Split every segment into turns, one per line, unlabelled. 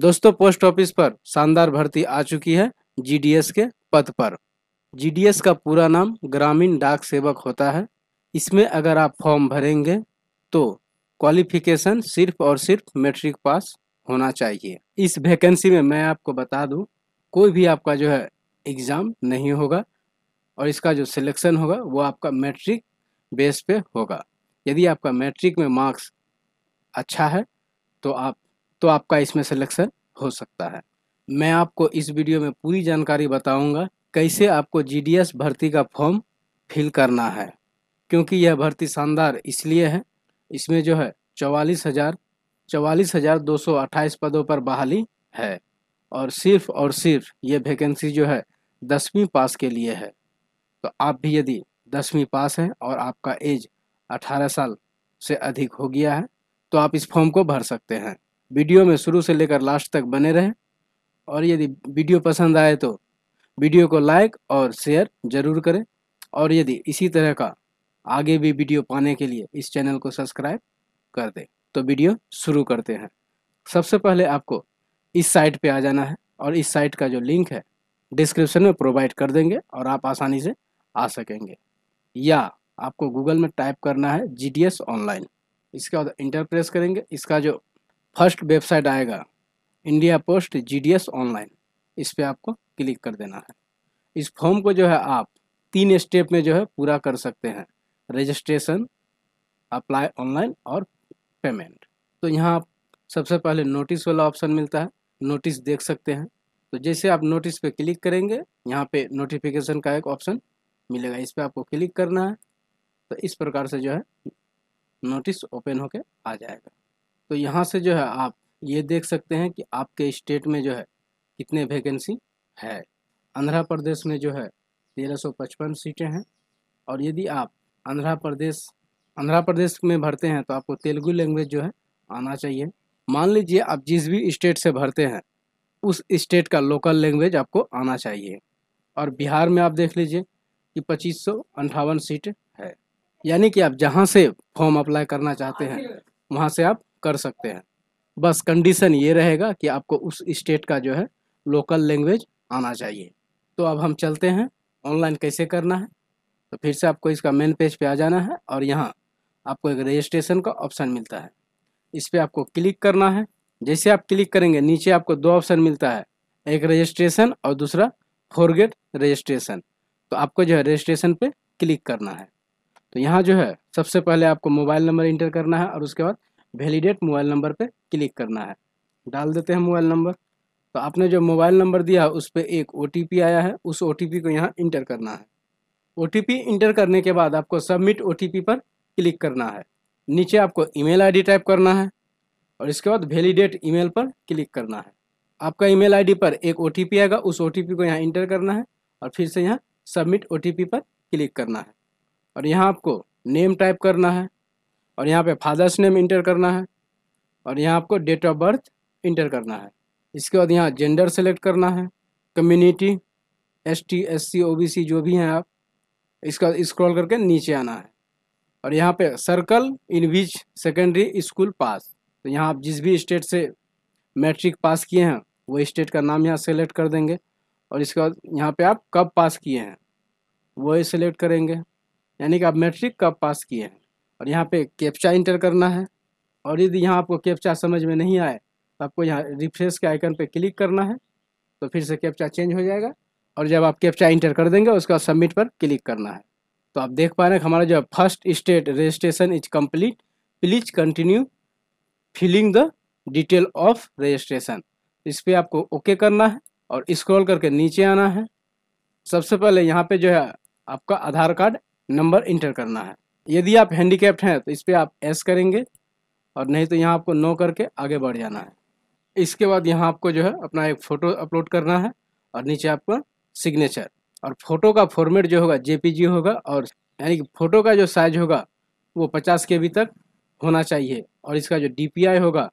दोस्तों post office पर शानदार भर्ती आ चुकी है जीडीएस के पद पर जीडीएस का पूरा नाम ग्रामीण डाक सेवक होता है इसमें अगर आप फॉर्म भरेंगे तो क्वालिफिकेशन सिर्फ और सिर्फ मैट्रिक पास होना चाहिए इस वैकेंसी में मैं आपको बता दूं कोई भी आपका जो है एग्ज़ाम नहीं होगा और इसका जो सिलेक्शन होगा वो आपका मैट्रिक बेस पे होगा यदि आपका मैट्रिक में मार्क्स अच्छा है तो आप तो आपका इसमें सिलेक्शन हो सकता है मैं आपको इस वीडियो में पूरी जानकारी बताऊंगा कैसे आपको जीडीएस भर्ती का फॉर्म फिल करना है क्योंकि यह भर्ती शानदार इसलिए है इसमें जो है चवालीस हज़ार चवालीस हज़ार दो सौ अट्ठाईस पदों पर बहाली है और सिर्फ और सिर्फ ये वैकेंसी जो है दसवीं पास के लिए है तो आप भी यदि दसवीं पास हैं और आपका एज अठारह साल से अधिक हो गया है तो आप इस फॉर्म को भर सकते हैं वीडियो में शुरू से लेकर लास्ट तक बने रहें और यदि वीडियो पसंद आए तो वीडियो को लाइक और शेयर ज़रूर करें और यदि इसी तरह का आगे भी वीडियो पाने के लिए इस चैनल को सब्सक्राइब कर दें तो वीडियो शुरू करते हैं सबसे पहले आपको इस साइट पे आ जाना है और इस साइट का जो लिंक है डिस्क्रिप्शन में प्रोवाइड कर देंगे और आप आसानी से आ सकेंगे या आपको गूगल में टाइप करना है जी ऑनलाइन इसके बाद इंटर प्रेस करेंगे इसका जो फर्स्ट वेबसाइट आएगा इंडिया पोस्ट जीडीएस ऑनलाइन इस पर आपको क्लिक कर देना है इस फॉर्म को जो है आप तीन स्टेप में जो है पूरा कर सकते हैं रजिस्ट्रेशन अप्लाई ऑनलाइन और पेमेंट तो यहाँ आप सबसे पहले नोटिस वाला ऑप्शन मिलता है नोटिस देख सकते हैं तो जैसे आप नोटिस पे क्लिक करेंगे यहाँ पे नोटिफिकेशन का एक ऑप्शन मिलेगा इस पर आपको क्लिक करना है तो इस प्रकार से जो है नोटिस ओपन होके आ जाएगा तो यहाँ से जो है आप ये देख सकते हैं कि आपके स्टेट में जो है कितने वैकेंसी है आंध्र प्रदेश में जो है 1355 सीटें हैं और यदि आप आंध्र प्रदेश आंध्र प्रदेश में भरते हैं तो आपको तेलुगु लैंग्वेज जो है आना चाहिए मान लीजिए आप जिस भी स्टेट से भरते हैं उस स्टेट का लोकल लैंग्वेज आपको आना चाहिए और बिहार में आप देख लीजिए कि पच्चीस सौ अंठावन सीट है यानी कि आप जहाँ से फॉर्म अप्लाई करना चाहते हैं वहाँ से आप कर सकते हैं बस कंडीशन ये रहेगा कि आपको उस स्टेट का जो है लोकल लैंग्वेज आना चाहिए तो अब हम चलते हैं ऑनलाइन कैसे करना है तो फिर से आपको इसका मेन पेज पे आ जाना है और यहाँ आपको एक रजिस्ट्रेशन का ऑप्शन मिलता है इस पर आपको क्लिक करना है जैसे आप क्लिक करेंगे नीचे आपको दो ऑप्शन मिलता है एक रजिस्ट्रेशन और दूसरा फॉरगेट रजिस्ट्रेशन तो आपको जो है रजिस्ट्रेशन पे क्लिक करना है तो यहाँ जो है सबसे पहले आपको मोबाइल नंबर इंटर करना है और उसके बाद वैलिडेट मोबाइल नंबर पे क्लिक करना है डाल देते हैं मोबाइल नंबर तो आपने जो मोबाइल नंबर दिया है उस पर एक ओ आया है उस ओ को यहाँ इंटर करना है ओ इंटर करने के बाद आपको सबमिट ओ पर क्लिक करना है नीचे आपको ईमेल आईडी टाइप करना है और इसके बाद वैलिडेट ईमेल पर क्लिक करना है आपका ईमेल आईडी पर एक ओ आएगा उस ओ को यहाँ इंटर करना है और फिर से यहाँ सबमिट ओ पर क्लिक करना है और यहाँ आपको नेम टाइप करना है और यहाँ पे फादर्स नेम इंटर करना है और यहाँ आपको डेट ऑफ बर्थ इंटर करना है इसके बाद यहाँ जेंडर सेलेक्ट करना है community S T S C O B C जो भी हैं आप इसका स्क्रॉल करके नीचे आना है और यहाँ पे circle in which secondary school pass तो यहाँ आप जिस भी स्टेट से मैट्रिक पास किए हैं वो स्टेट का नाम यहाँ सेलेक्ट कर देंगे और इसके बाद यहाँ पे आप कब पास किए हैं वो सिलेक्ट करेंगे यानी कि आप मैट्रिक कब पास किए हैं और यहाँ पे कैप्चा इंटर करना है और यदि यहाँ आपको कैप्चा समझ में नहीं आए तो आपको यहाँ रिफ्रेश के आइकन पे क्लिक करना है तो फिर से कैप्चा चेंज हो जाएगा और जब आप कैप्चा इंटर कर देंगे उसका सबमिट पर क्लिक करना है तो आप देख पा रहे हैं हमारा जो first state registration is complete please continue filling the detail of registration इस पर आपको ओके करना है और इस्क्रॉल करके नीचे आना है सबसे पहले यहाँ पर जो है आपका आधार कार्ड नंबर इंटर करना है यदि आप हैंडीकेप्ड हैं तो इस पर आप एस करेंगे और नहीं तो यहाँ आपको नो करके आगे बढ़ जाना है इसके बाद यहाँ आपको जो है अपना एक फ़ोटो अपलोड करना है और नीचे आपको सिग्नेचर और फोटो का फॉर्मेट जो होगा जेपीजी होगा और यानी कि फ़ोटो का जो साइज होगा वो पचास के बी तक होना चाहिए और इसका जो डीपीआई होगा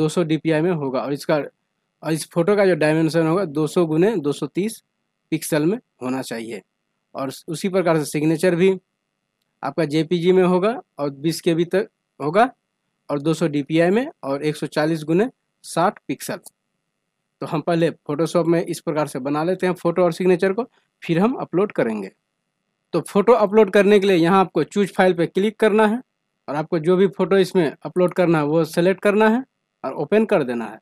200 डी में होगा और इसका और इस फोटो का जो डायमेंशन होगा 200 सौ गुने दो पिक्सल में होना चाहिए और उसी प्रकार से सिग्नेचर भी आपका जेपीजी में होगा और बीस के बी तक होगा और 200 डीपीआई में और 140 सौ चालीस गुने साठ पिक्सल तो हम पहले फोटोशॉप में इस प्रकार से बना लेते हैं फ़ोटो और सिग्नेचर को फिर हम अपलोड करेंगे तो फ़ोटो अपलोड करने के लिए यहाँ आपको चूज फाइल पर क्लिक करना है और आपको जो भी फ़ोटो इसमें अपलोड करना है वो सेलेक्ट करना है और ओपन कर देना है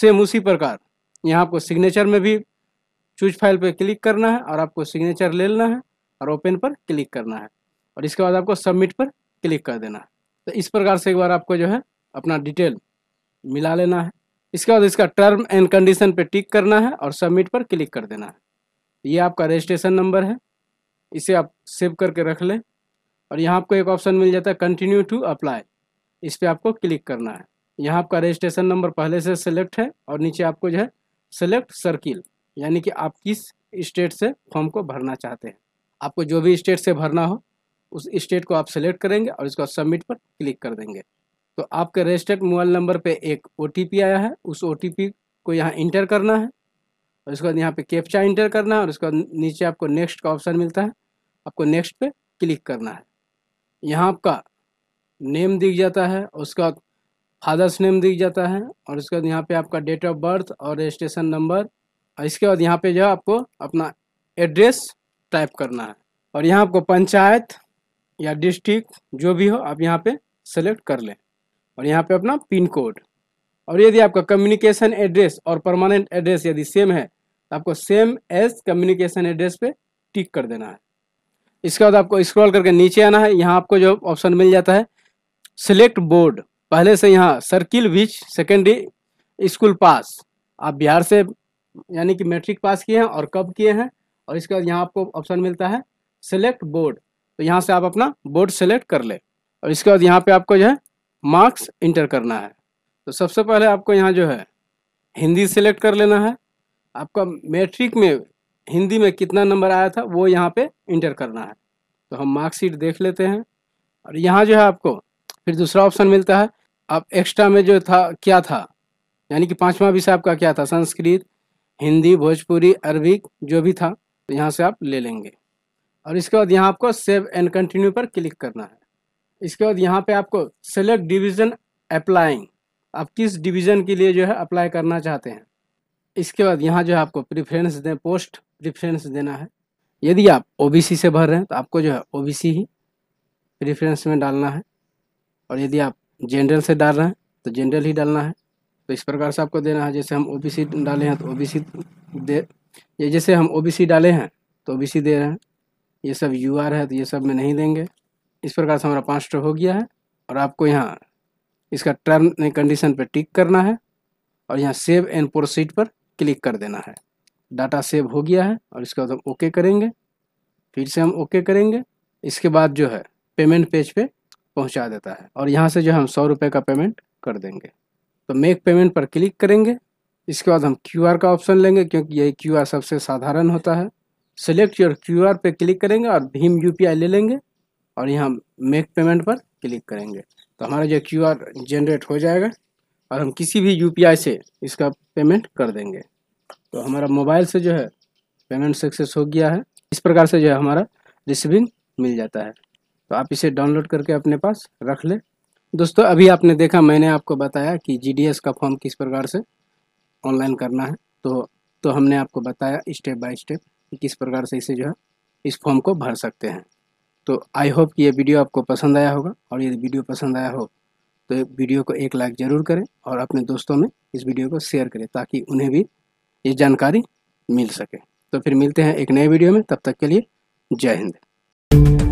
सेम उसी प्रकार यहाँ आपको सिग्नेचर में भी चूज फाइल पर क्लिक करना है और आपको सिग्नेचर ले लेना है और ओपन पर क्लिक करना है और इसके बाद आपको सबमिट पर क्लिक कर देना है तो इस प्रकार से एक बार आपको जो है अपना डिटेल मिला लेना है इसके बाद इसका टर्म एंड कंडीशन पे टिक करना है और सबमिट पर क्लिक कर देना है ये आपका रजिस्ट्रेशन नंबर है इसे आप सेव करके रख लें और यहाँ आपको एक ऑप्शन मिल जाता है कंटिन्यू टू अप्लाई इस पर आपको क्लिक करना है यहाँ आपका रजिस्ट्रेशन नंबर पहले से सेलेक्ट है और नीचे आपको जो है सेलेक्ट सर्किल यानी कि आप किस स्टेट से फॉर्म को भरना चाहते हैं आपको जो भी स्टेट से भरना हो उस स्टेट को आप सेलेक्ट करेंगे और इसको सबमिट पर क्लिक कर देंगे तो आपके रजिस्टर्ड मोबाइल नंबर पे एक ओ आया है उस ओ को यहाँ इंटर करना है और इसके बाद यहाँ पे कैप्चा इंटर करना है और उसके बाद नीचे आपको नेक्स्ट का ऑप्शन मिलता है आपको नेक्स्ट पे क्लिक करना है यहाँ आपका नेम दिख जाता है उसका फादर्स नेम दिख जाता है और उसके बाद यहाँ पे आपका डेट ऑफ बर्थ और रजिस्ट्रेशन नंबर और इसके बाद यहाँ पे जो है आपको अपना एड्रेस टाइप करना है और यहाँ आपको पंचायत या डिस्ट्रिक्ट जो भी हो आप यहाँ पे सेलेक्ट कर लें और यहाँ पे अपना पिन कोड और यदि आपका कम्युनिकेशन एड्रेस और परमानेंट एड्रेस यदि सेम है तो आपको सेम एज कम्युनिकेशन एड्रेस पे टिक कर देना है इसके बाद आपको स्क्रॉल करके नीचे आना है यहाँ आपको जो ऑप्शन मिल जाता है सेलेक्ट बोर्ड पहले से यहाँ circle which secondary school pass आप बिहार से यानी कि मैट्रिक पास किए हैं और कब किए हैं और इसके बाद यहाँ आपको ऑप्शन मिलता है सेलेक्ट बोर्ड तो यहाँ से आप अपना बोर्ड सेलेक्ट कर ले और इसके बाद यहाँ पे आपको जो है मार्क्स इंटर करना है तो सबसे पहले आपको यहाँ जो है हिंदी सेलेक्ट कर लेना है आपका मैट्रिक में हिंदी में कितना नंबर आया था वो यहाँ पे इंटर करना है तो हम मार्कशीट देख लेते हैं और यहाँ जो है आपको फिर दूसरा ऑप्शन मिलता है आप एक्स्ट्रा में जो था क्या था यानी कि पाँचवा विषय आपका क्या था संस्कृत हिंदी भोजपुरी अरबिक जो भी था तो यहाँ से आप ले लेंगे और इसके बाद यहाँ आपको सेव एंड कंटिन्यू पर क्लिक करना है इसके बाद यहाँ पे आपको सेलेक्ट डिवीज़न अप्लाइंग आप किस डिवीज़न के लिए जो है अप्लाई करना चाहते हैं इसके बाद यहाँ जो है आपको प्रिफ्रेंस दें पोस्ट प्रिफ्रेंस देना है यदि आप ओबीसी से भर रहे हैं तो आपको जो है ओबीसी ही प्रिफ्रेंस में डालना है और यदि आप जनरल से डाल रहे हैं तो जनरल ही डालना है तो इस प्रकार से आपको देना है जैसे हम ओ डाले हैं तो ओ दे जैसे हम ओ डाले हैं तो ओ दे रहे हैं ये सब यू आर है तो ये सब में नहीं देंगे इस प्रकार से हमारा पाँच हो गया है और आपको यहाँ इसका टर्म कंडीशन पर टिक करना है और यहाँ सेव एंड प्रोसीड पर क्लिक कर देना है डाटा सेव हो गया है और इसके बाद हम ओके करेंगे फिर से हम ओके करेंगे इसके बाद जो है पेमेंट पेज पे पहुंचा देता है और यहाँ से जो हम सौ रुपये का पेमेंट कर देंगे तो मेक पेमेंट पर क्लिक करेंगे इसके बाद हम क्यूआर का ऑप्शन लेंगे क्योंकि यही क्यूआर सबसे साधारण होता है सेलेक्ट योर क्यू आर पे क्लिक करेंगे और भीम यू पी आई ले लेंगे और यहाँ मेक पेमेंट पर क्लिक करेंगे तो हमारा जो क्यू आर जनरेट हो जाएगा और हम किसी भी यू पी आई से इसका पेमेंट कर देंगे तो हमारा मोबाइल से जो है पेमेंट सक्सेस हो गया है इस प्रकार से जो है हमारा रिसिविंग मिल जाता है तो आप इसे डाउनलोड करके अपने पास रख लें दोस्तों अभी आपने देखा मैंने आपको बताया कि जी का फॉर्म किस प्रकार से ऑनलाइन करना है तो तो हमने आपको बताया स्टेप बाय स्टेप किस प्रकार से इसे जो है इस फॉर्म को भर सकते हैं तो आई होप कि ये वीडियो आपको पसंद आया होगा और यदि वीडियो पसंद आया हो तो वीडियो को एक लाइक ज़रूर करें और अपने दोस्तों में इस वीडियो को शेयर करें ताकि उन्हें भी ये जानकारी मिल सके तो फिर मिलते हैं एक नए वीडियो में तब तक के लिए जय हिंद